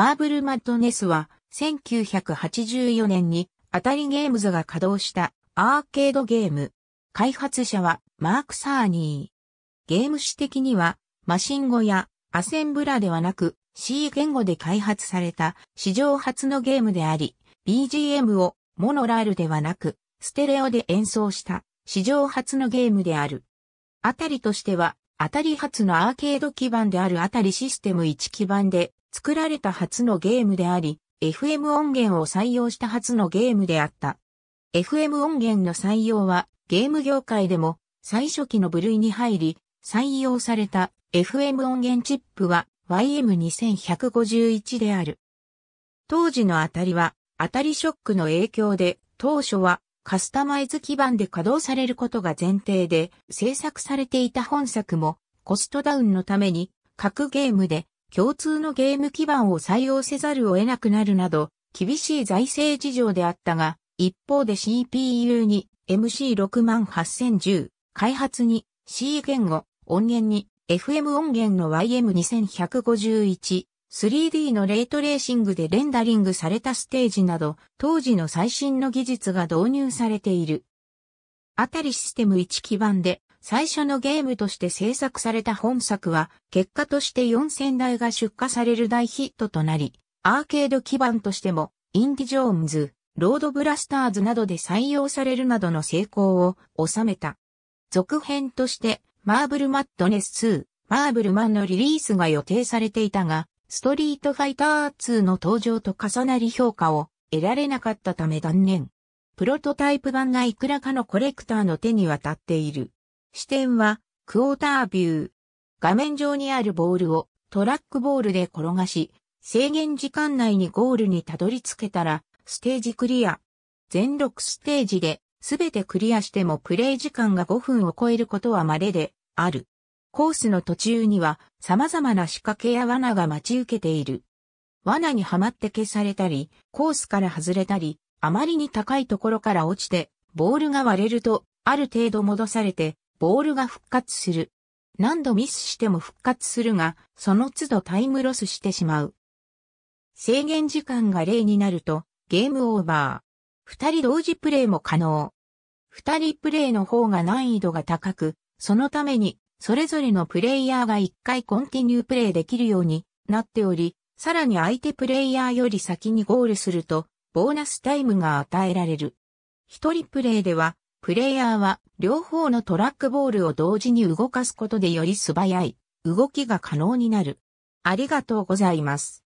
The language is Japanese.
マーブルマッドネスは1984年にアタリゲームズが稼働したアーケードゲーム。開発者はマーク・サーニー。ゲーム史的にはマシン語やアセンブラではなく C 言語で開発された史上初のゲームであり、BGM をモノラルではなくステレオで演奏した史上初のゲームである。アタりとしては、アたり初のアーケード基盤であるアたりシステム1基盤で作られた初のゲームであり、FM 音源を採用した初のゲームであった。FM 音源の採用は、ゲーム業界でも最初期の部類に入り、採用された FM 音源チップは YM2151 である。当時の当たりは、当たりショックの影響で、当初はカスタマイズ基盤で稼働されることが前提で、制作されていた本作もコストダウンのために、各ゲームで共通のゲーム基盤を採用せざるを得なくなるなど、厳しい財政事情であったが、一方で CPU に MC68010、開発に C 言語、音源に FM 音源の YM2151、3D のレイトレーシングでレンダリングされたステージなど、当時の最新の技術が導入されている。あたりシステム1基盤で最初のゲームとして制作された本作は、結果として4000台が出荷される大ヒットとなり、アーケード基盤としても、インディ・ジョーンズ、ロードブラスターズなどで採用されるなどの成功を収めた。続編として、マーブルマッドネス2、マーブルマンのリリースが予定されていたが、ストリートファイター2の登場と重なり評価を得られなかったため断念。プロトタイプ版がいくらかのコレクターの手に渡っている。視点は、クォータービュー。画面上にあるボールをトラックボールで転がし、制限時間内にゴールにたどり着けたら、ステージクリア。全6ステージで、すべてクリアしてもプレイ時間が5分を超えることは稀で、ある。コースの途中には、様々な仕掛けや罠が待ち受けている。罠にはまって消されたり、コースから外れたり、あまりに高いところから落ちて、ボールが割れると、ある程度戻されて、ボールが復活する。何度ミスしても復活するが、その都度タイムロスしてしまう。制限時間が0になると、ゲームオーバー。二人同時プレイも可能。二人プレイの方が難易度が高く、そのために、それぞれのプレイヤーが一回コンティニュープレイできるようになっており、さらに相手プレイヤーより先にゴールすると、ボーナスタイムが与えられる。一人プレイでは、プレイヤーは両方のトラックボールを同時に動かすことでより素早い動きが可能になる。ありがとうございます。